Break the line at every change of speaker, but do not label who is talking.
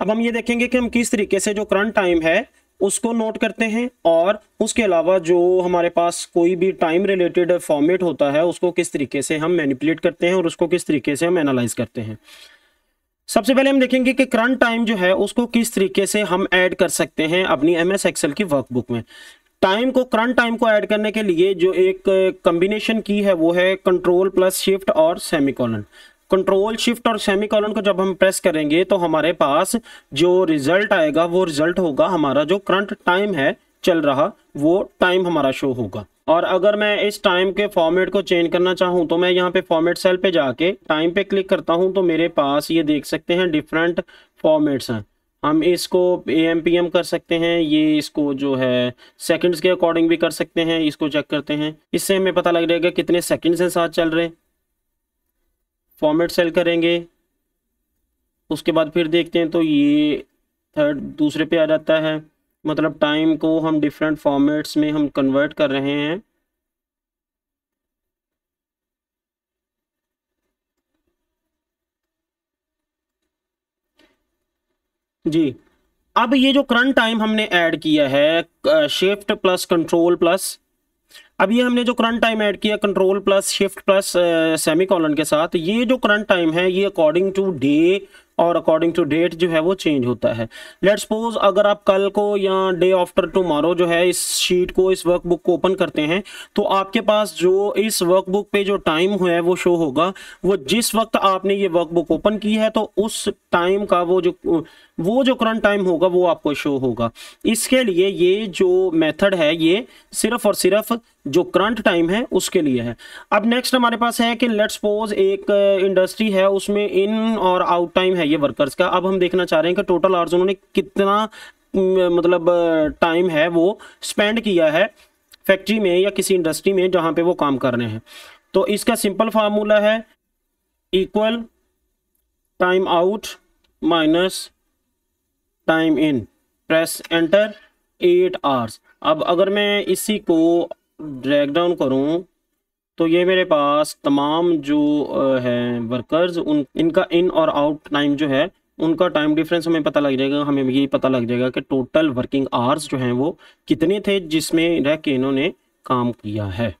अब हम ये देखेंगे कि हम किस तरीके से जो करंट टाइम है उसको नोट करते हैं और उसके अलावा जो हमारे पास कोई भी टाइम रिलेटेड फॉर्मेट होता है उसको किस तरीके से हम मैनिपुलेट करते हैं और उसको किस तरीके से हम एनालाइज करते हैं सबसे पहले हम देखेंगे कि करंट टाइम जो है उसको किस तरीके से हम ऐड कर सकते हैं अपनी एम एस एक्सएल की वर्कबुक में टाइम को करंट टाइम को ऐड करने के लिए जो एक कम्बिनेशन की है वो है कंट्रोल प्लस शिफ्ट और सेमिकॉलन कंट्रोल शिफ्ट और सेमी कॉलन को जब हम प्रेस करेंगे तो हमारे पास जो रिजल्ट आएगा वो रिजल्ट होगा हमारा जो करंट टाइम है चल रहा वो टाइम हमारा शो होगा और अगर मैं इस टाइम के फॉर्मेट को चेंज करना चाहूँ तो मैं यहाँ पे फॉर्मेट सेल पे जाके टाइम पे क्लिक करता हूँ तो मेरे पास ये देख सकते हैं डिफरेंट फॉर्मेट्स हैं हम इसको ए एम पी एम कर सकते हैं ये इसको जो है सेकंड्स के अकॉर्डिंग भी कर सकते हैं इसको चेक करते हैं इससे हमें पता लग जाएगा कितने सेकंड्स हैं साथ चल रहे हैं फॉर्मेट सेल करेंगे उसके बाद फिर देखते हैं तो ये थर्ड दूसरे पे आ जाता है मतलब टाइम को हम डिफरेंट फॉर्मेट्स में हम कन्वर्ट कर रहे हैं जी अब ये जो करंट टाइम हमने ऐड किया है शिफ्ट प्लस कंट्रोल प्लस अभी हमने जो करंट टाइम ऐड किया control plus shift plus semicolon के साथ ये जो करंट टाइम है ये अकॉर्डिंग टू डे और अकॉर्डिंग टू डेट जो है वो चेंज होता है लेट सपोज अगर आप कल को या डे आफ्टर टुमारो जो है इस शीट को इस वर्क बुक को ओपन करते हैं तो आपके पास जो इस वर्क बुक पे जो टाइम है वो शो होगा वो जिस वक्त आपने ये वर्क बुक ओपन की है तो उस टाइम का वो जो वो जो करंट टाइम होगा वो आपको शो होगा इसके लिए ये जो मेथड है ये सिर्फ और सिर्फ जो करंट टाइम है उसके लिए है अब नेक्स्ट हमारे पास है कि लेट सपोज एक इंडस्ट्री है उसमें इन और आउट टाइम है ये वर्कर्स का अब हम देखना चाह रहे हैं कि टोटल आवर्स उन्होंने कितना मतलब टाइम है वो स्पेंड किया है फैक्ट्री में या किसी इंडस्ट्री में जहां पे वो काम कर रहे हैं तो इसका सिंपल फार्मूला है equal time out minus time in press enter eight hours अब अगर मैं इसी को ड्रैग डाउन करूँ तो ये मेरे पास तमाम जो है वर्कर्स उन इनका इन और आउट टाइम जो है उनका टाइम डिफरेंस हमें पता लग जाएगा हमें ये पता लग जाएगा कि टोटल वर्किंग आवर्स जो हैं वो कितने थे जिसमें रह के इन्होंने काम किया है